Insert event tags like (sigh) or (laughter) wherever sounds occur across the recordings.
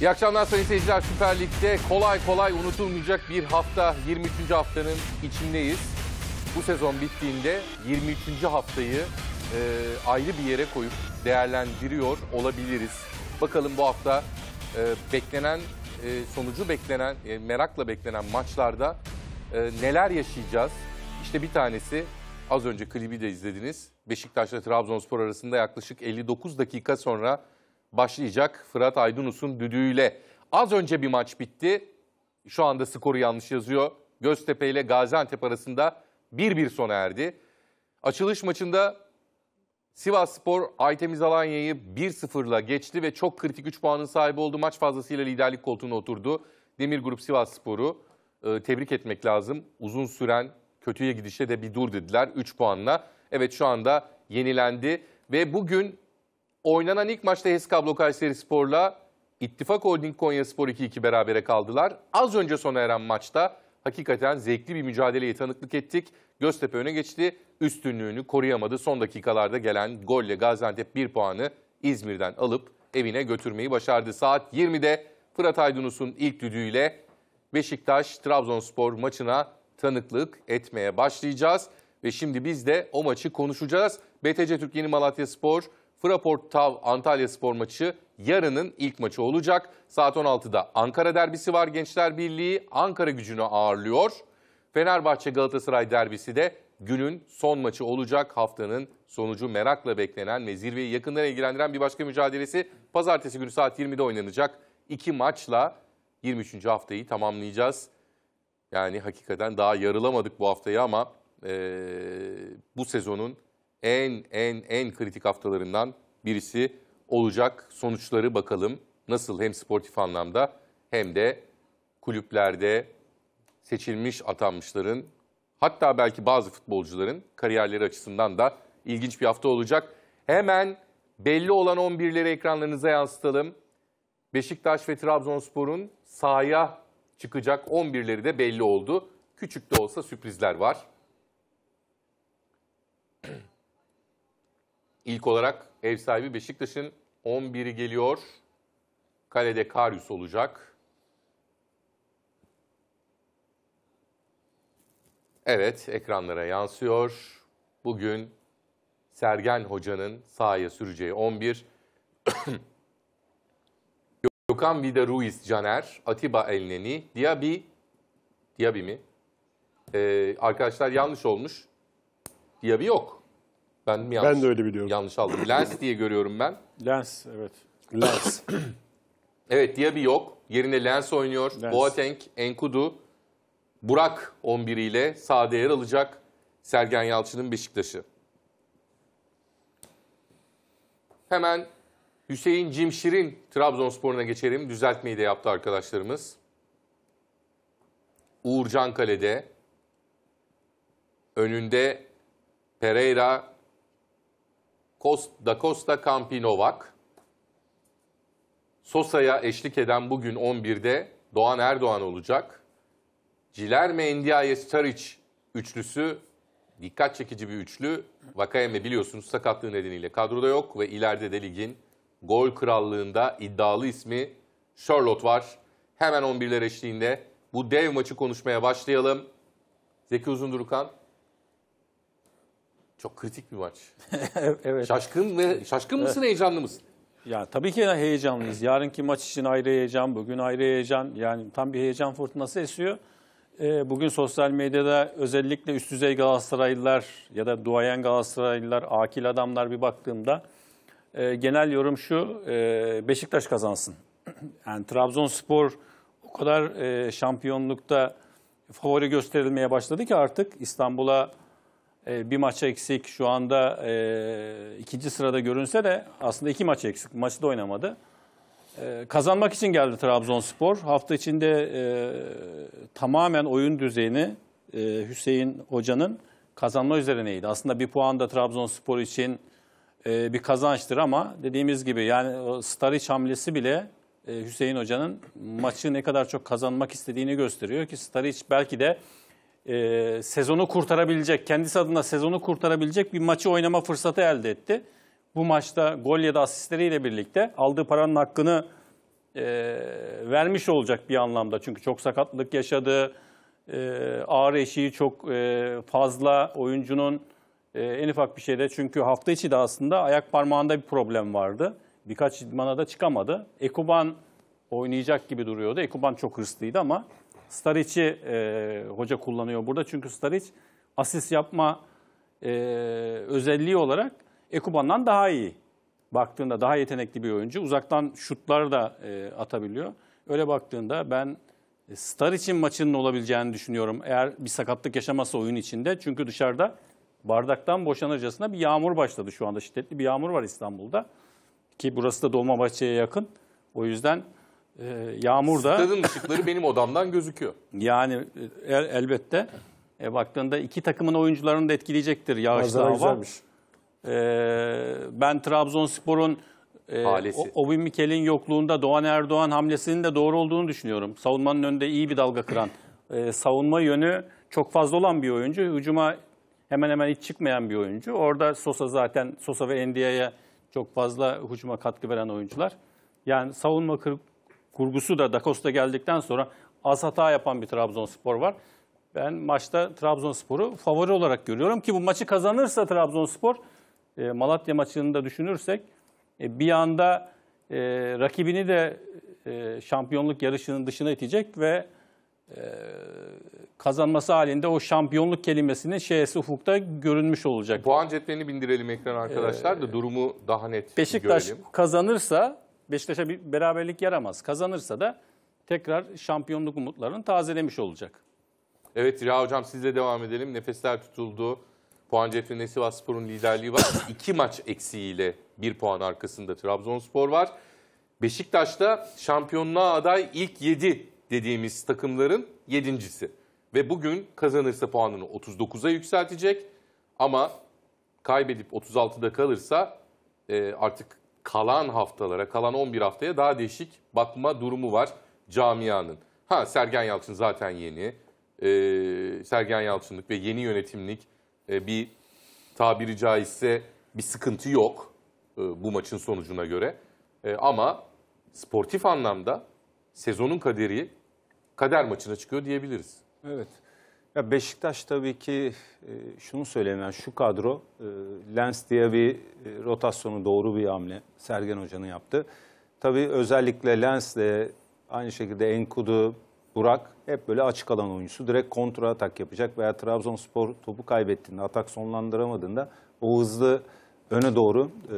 İyi akşamlar sayın seyirciler. Süper Lig'de kolay kolay unutulmayacak bir hafta, 23. haftanın içindeyiz. Bu sezon bittiğinde 23. haftayı e, ayrı bir yere koyup değerlendiriyor olabiliriz. Bakalım bu hafta e, beklenen, e, sonucu beklenen, e, merakla beklenen maçlarda e, neler yaşayacağız? İşte bir tanesi az önce klibi de izlediniz. Beşiktaş'la Trabzonspor arasında yaklaşık 59 dakika sonra başlayacak Fırat Aydınus'un düdüğüyle. Az önce bir maç bitti. Şu anda skoru yanlış yazıyor. Göztepe ile Gaziantep arasında 1-1 sona erdi. Açılış maçında Sivas Spor Aytemiz Alanya'yı 1-0'la geçti ve çok kritik 3 puanın sahibi oldu. Maç fazlasıyla liderlik koltuğuna oturdu. Demir Grup Sivas Spor'u e, tebrik etmek lazım. Uzun süren kötüye gidişe de bir dur dediler 3 puanla. Evet şu anda yenilendi ve bugün Oynanan ilk maçta Heskablo Kayseri Spor'la İttifak Holding Konya Spor 2-2 berabere kaldılar. Az önce sona eren maçta hakikaten zevkli bir mücadeleye tanıklık ettik. Göztepe öne geçti. Üstünlüğünü koruyamadı. Son dakikalarda gelen golle Gaziantep 1 puanı İzmir'den alıp evine götürmeyi başardı. Saat 20'de Fırat Aydınus'un ilk düdüğüyle Beşiktaş-Trabzonspor maçına tanıklık etmeye başlayacağız. Ve şimdi biz de o maçı konuşacağız. BTC Türkiye'nin Malatya Spor Fraport Tav Antalya Spor maçı yarının ilk maçı olacak. Saat 16'da Ankara derbisi var. Gençler Birliği Ankara gücünü ağırlıyor. Fenerbahçe Galatasaray derbisi de günün son maçı olacak. Haftanın sonucu merakla beklenen ve zirveyi yakından ilgilendiren bir başka mücadelesi pazartesi günü saat 20'de oynanacak. İki maçla 23. haftayı tamamlayacağız. Yani hakikaten daha yarılamadık bu haftayı ama e, bu sezonun en en en kritik haftalarından birisi olacak. Sonuçları bakalım nasıl hem sportif anlamda hem de kulüplerde seçilmiş atanmışların hatta belki bazı futbolcuların kariyerleri açısından da ilginç bir hafta olacak. Hemen belli olan 11'leri ekranlarınıza yansıtalım. Beşiktaş ve Trabzonspor'un sahaya çıkacak 11'leri de belli oldu. Küçük de olsa sürprizler var. İlk olarak ev sahibi Beşiktaş'ın 11'i geliyor. Kalede Karius olacak. Evet, ekranlara yansıyor. Bugün Sergen Hoca'nın sahaya süreceği 11. (clears throat) Gökhan Vida Ruiz Caner, Atiba Elneni, Diaby, Diaby mi? Ee, arkadaşlar yanlış olmuş. Diaby yok. Ben mi yanlış? Ben de öyle biliyorum. Yanlış aldım. Lens diye görüyorum ben. Lens evet. Lens. (coughs) evet Diaby yok. Yerine Lens oynuyor. Lens. Boateng, Enkudu, Burak 11 ile sahada yer alacak Sergen Yalçın'ın Beşiktaş'ı. Hemen Hüseyin Cimşir'in Trabzonspor'una geçelim. Düzeltmeyi de yaptı arkadaşlarımız. Uğurcan Kale'de. Önünde Pereira, da Costa Campi Novak. Sosa'ya eşlik eden bugün 11'de Doğan Erdoğan olacak. Cilerme Endiaye Staric üçlüsü dikkat çekici bir üçlü. Vakayeme biliyorsunuz sakatlığı nedeniyle kadroda yok ve ileride de ligin gol krallığında iddialı ismi Charlotte var. Hemen 11'ler eşliğinde bu dev maçı konuşmaya başlayalım. Zeki Uzundurukan çok kritik bir maç. (laughs) evet. Şaşkın ve şaşkın mısın, heyecanlı mısın? Ya tabii ki heyecanlıyız. Yarınki maç için ayrı heyecan, bugün ayrı heyecan. Yani tam bir heyecan fırtınası esiyor. E, bugün sosyal medyada özellikle üst düzey Galatasaraylılar ya da duayen Galatasaraylılar, akil adamlar bir baktığımda e, genel yorum şu, e, Beşiktaş kazansın. (clears throat) Yani Trabzonspor o kadar e, şampiyonlukta favori gösterilmeye başladı ki artık İstanbul'a e, bir maç eksik. Şu anda e, ikinci sırada görünse de aslında iki maç eksik. Maçı da oynamadı. E, kazanmak için geldi Trabzonspor. Hafta içinde e, tamamen oyun düzeyini e, Hüseyin Hoca'nın kazanma üzerineydi. Aslında bir puan da Trabzonspor için e, bir kazançtır ama dediğimiz gibi yani o Staric hamlesi bile e, Hüseyin Hoca'nın maçı ne kadar çok kazanmak istediğini gösteriyor ki Staric belki de e, sezonu kurtarabilecek, kendisi adına sezonu kurtarabilecek bir maçı oynama fırsatı elde etti. Bu maçta gol ya da asistleriyle birlikte aldığı paranın hakkını e, vermiş olacak bir anlamda. Çünkü çok sakatlık yaşadı, e, ağır eşiği çok e, fazla oyuncunun e, en ufak bir şeyde. Çünkü hafta içi de aslında ayak parmağında bir problem vardı. Birkaç idmana da çıkamadı. Ekuban oynayacak gibi duruyordu. Ekuban çok hırslıydı ama Staric'i e, hoca kullanıyor burada. Çünkü Staric asist yapma e, özelliği olarak Ekuban'dan daha iyi. Baktığında daha yetenekli bir oyuncu. Uzaktan şutlar da e, atabiliyor. Öyle baktığında ben Staric'in maçının olabileceğini düşünüyorum. Eğer bir sakatlık yaşamasa oyun içinde. Çünkü dışarıda bardaktan boşanırcasına bir yağmur başladı şu anda. Şiddetli bir yağmur var İstanbul'da. Ki burası da Dolmabahçe'ye yakın. O yüzden e, yağmur da... Stadın ışıkları benim odamdan gözüküyor. Yani e, el, elbette. E, baktığında iki takımın oyuncularını da etkileyecektir yağışlı hava. Güzelmiş. E, ben Trabzonspor'un e, Ovin Mikel'in yokluğunda Doğan Erdoğan hamlesinin de doğru olduğunu düşünüyorum. Savunmanın önünde iyi bir dalga kıran, e, savunma yönü çok fazla olan bir oyuncu. Hücuma hemen hemen hiç çıkmayan bir oyuncu. Orada Sosa zaten, Sosa ve Endia'ya çok fazla hücuma katkı veren oyuncular. Yani savunma kır kurgusu da Dakosta geldikten sonra az hata yapan bir Trabzonspor var. Ben maçta Trabzonspor'u favori olarak görüyorum ki bu maçı kazanırsa Trabzonspor e, Malatya maçını da düşünürsek e, bir anda e, rakibini de e, şampiyonluk yarışının dışına itecek ve e, kazanması halinde o şampiyonluk kelimesinin şeysi ufukta görünmüş olacak. Puan cetvelini bindirelim ekran arkadaşlar da ee, durumu daha net Beşiktaş görelim. Beşiktaş kazanırsa Beşiktaş'a bir beraberlik yaramaz. Kazanırsa da tekrar şampiyonluk umutlarını tazelemiş olacak. Evet Rıha Hocam sizle devam edelim. Nefesler tutuldu. Puan cetvinde Sivas Spor'un liderliği var. (coughs) İki maç eksiğiyle bir puan arkasında Trabzonspor var. Beşiktaş'ta şampiyonluğa aday ilk 7 dediğimiz takımların yedincisi. Ve bugün kazanırsa puanını 39'a yükseltecek. Ama kaybedip 36'da kalırsa e, artık kalan haftalara, kalan 11 haftaya daha değişik bakma durumu var camianın. Ha Sergen Yalçın zaten yeni. Ee, Sergen Yalçınlık ve yeni yönetimlik e, bir tabiri caizse bir sıkıntı yok e, bu maçın sonucuna göre. E, ama sportif anlamda sezonun kaderi kader maçına çıkıyor diyebiliriz. Evet. Ya Beşiktaş tabii ki e, şunu söylemeyen şu kadro e, Lens diye bir e, rotasyonu doğru bir hamle Sergen Hoca'nın yaptı. Tabii özellikle Lens de aynı şekilde Enkudu, Burak hep böyle açık alan oyuncusu. Direkt kontra atak yapacak veya Trabzonspor topu kaybettiğinde, atak sonlandıramadığında o hızlı öne doğru e,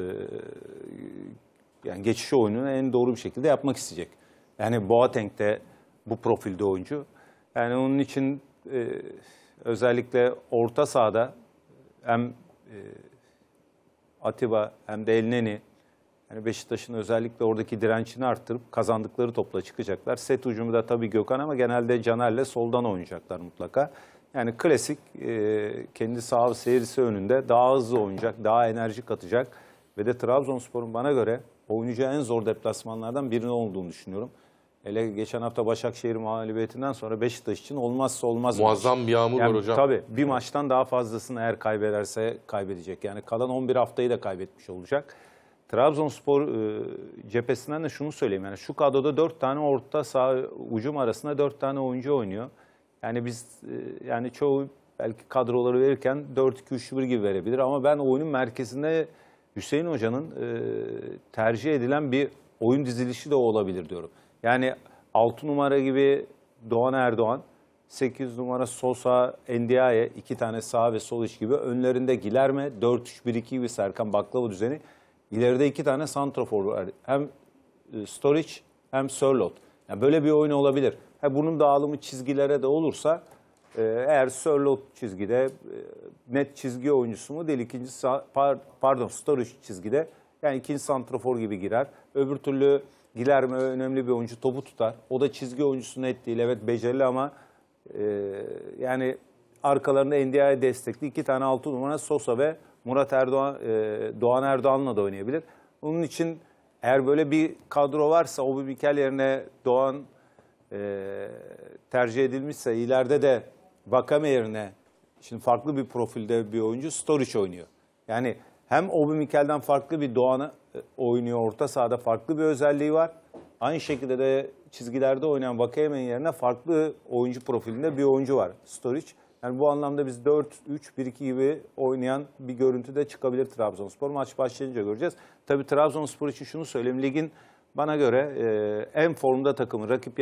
yani geçiş oyununu en doğru bir şekilde yapmak isteyecek. Yani Boateng de bu profilde oyuncu. Yani onun için e, özellikle orta sahada hem e, Atiba hem de Elneni yani Beşiktaş'ın özellikle oradaki dirençini arttırıp kazandıkları topla çıkacaklar. Set ucumu da tabii Gökhan ama genelde Caner'le soldan oynayacaklar mutlaka. Yani klasik e, kendi sağ seyircisi önünde daha hızlı oynayacak, daha enerji katacak ve de Trabzonspor'un bana göre oynayacağı en zor deplasmanlardan birine olduğunu düşünüyorum. Hele geçen hafta Başakşehir mağlubiyetinden sonra Beşiktaş için olmazsa olmaz. Muazzam bir yağmur yani, var hocam. Tabii bir maçtan daha fazlasını eğer kaybederse kaybedecek. Yani kalan 11 haftayı da kaybetmiş olacak. Trabzonspor e, cephesinden de şunu söyleyeyim. Yani şu kadroda 4 tane orta sağ ucum arasında 4 tane oyuncu oynuyor. Yani biz e, yani çoğu belki kadroları verirken 4-2-3-1 gibi verebilir. Ama ben oyunun merkezinde Hüseyin Hoca'nın e, tercih edilen bir oyun dizilişi de olabilir diyorum. Yani 6 numara gibi Doğan Erdoğan, 8 numara Sosa, Endiaye iki tane sağ ve sol iş gibi. Önlerinde Gilerme, 4-3-1-2 gibi Serkan Baklava düzeni. İleride iki tane santrafor var. Hem e, Storic hem Sörlot. Yani böyle bir oyun olabilir. Ha, bunun dağılımı çizgilere de olursa e, eğer Sörlot çizgide e, net çizgi oyuncusu mu değil ikinci pardon Storic çizgide yani ikinci santrafor gibi girer. Öbür türlü Guillermo önemli bir oyuncu. Topu tutar. O da çizgi oyuncusunun ettiği Evet becerili ama e, yani arkalarında NDI'ye destekli iki tane altı numara Sosa ve Murat Erdoğan, e, Doğan Erdoğan'la da oynayabilir. Onun için eğer böyle bir kadro varsa o bir Mikel yerine Doğan e, tercih edilmişse ileride de Vakame yerine şimdi farklı bir profilde bir oyuncu Storic oynuyor. Yani hem Obi Mikel'den farklı bir Doğan'ı e, oynuyor. Orta sahada farklı bir özelliği var. Aynı şekilde de çizgilerde oynayan Vakayemen yerine farklı oyuncu profilinde bir oyuncu var. Storic. Yani bu anlamda biz 4-3-1-2 gibi oynayan bir görüntü de çıkabilir Trabzonspor. Maç başlayınca göreceğiz. Tabii Trabzonspor için şunu söyleyeyim. Ligin bana göre e, en formda takımı. Rakip